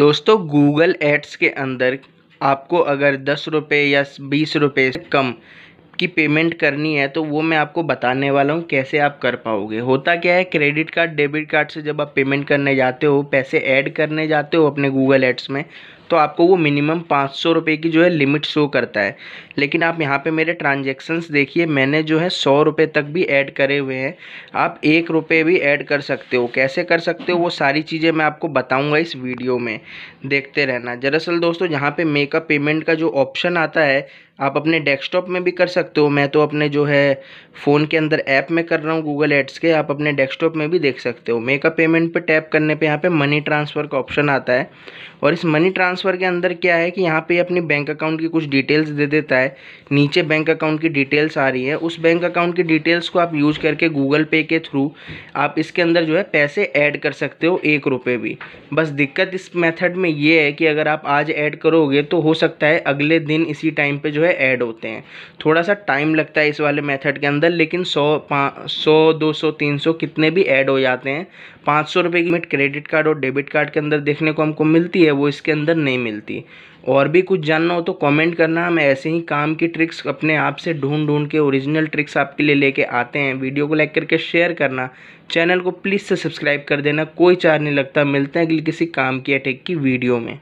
दोस्तों Google ads के अंदर आपको अगर दस रुपये या बीस रुपये से कम की पेमेंट करनी है तो वो मैं आपको बताने वाला हूँ कैसे आप कर पाओगे होता क्या है क्रेडिट कार्ड डेबिट कार्ड से जब आप पेमेंट करने जाते हो पैसे ऐड करने जाते हो अपने गूगल एड्स में तो आपको वो मिनिमम पाँच सौ रुपये की जो है लिमिट शो करता है लेकिन आप यहाँ पे मेरे ट्रांजेक्शन्स देखिए मैंने जो है सौ रुपये तक भी ऐड करे हुए हैं आप एक रुपये भी ऐड कर सकते हो कैसे कर सकते हो वो सारी चीज़ें मैं आपको बताऊँगा इस वीडियो में देखते रहना दरअसल दोस्तों यहाँ पर मेकअप पेमेंट का जो ऑप्शन आता है आप अपने डेस्कटॉप में भी कर सकते हो मैं तो अपने जो है फ़ोन के अंदर ऐप में कर रहा हूँ गूगल एड्स के आप अपने डेस्कटॉप में भी देख सकते हो मेकअप पेमेंट पे टैप करने पे यहाँ पे मनी ट्रांसफ़र का ऑप्शन आता है और इस मनी ट्रांसफ़र ट्रांसफ़र के अंदर क्या है कि यहाँ पे अपनी बैंक अकाउंट की कुछ डिटेल्स दे देता है नीचे बैंक अकाउंट की डिटेल्स आ रही है उस बैंक अकाउंट की डिटेल्स को आप यूज़ करके गूगल पे के थ्रू आप इसके अंदर जो है पैसे ऐड कर सकते हो एक रुपये भी बस दिक्कत इस मेथड में ये है कि अगर आप आज ऐड करोगे तो हो सकता है अगले दिन इसी टाइम पर जो है ऐड होते हैं थोड़ा सा टाइम लगता है इस वाले मैथड के अंदर लेकिन सौ पाँच सौ दो सौ तीन सौ कितने भी ऐड हो जाते हैं पाँच सौ रुपये की लिमिट क्रेडिट कार्ड और डेबिट कार्ड के अंदर देखने को हमको मिलती है वो इसके अंदर नहीं नहीं मिलती और भी कुछ जानना हो तो कमेंट करना हम ऐसे ही काम की ट्रिक्स अपने आप से ढूंढ ढूंढ के ओरिजिनल ट्रिक्स आपके लिए लेके आते हैं वीडियो को लाइक करके शेयर करना चैनल को प्लीज़ से सब्सक्राइब कर देना कोई चार्ज नहीं लगता मिलते हैं अगले किसी काम की अटैक की वीडियो में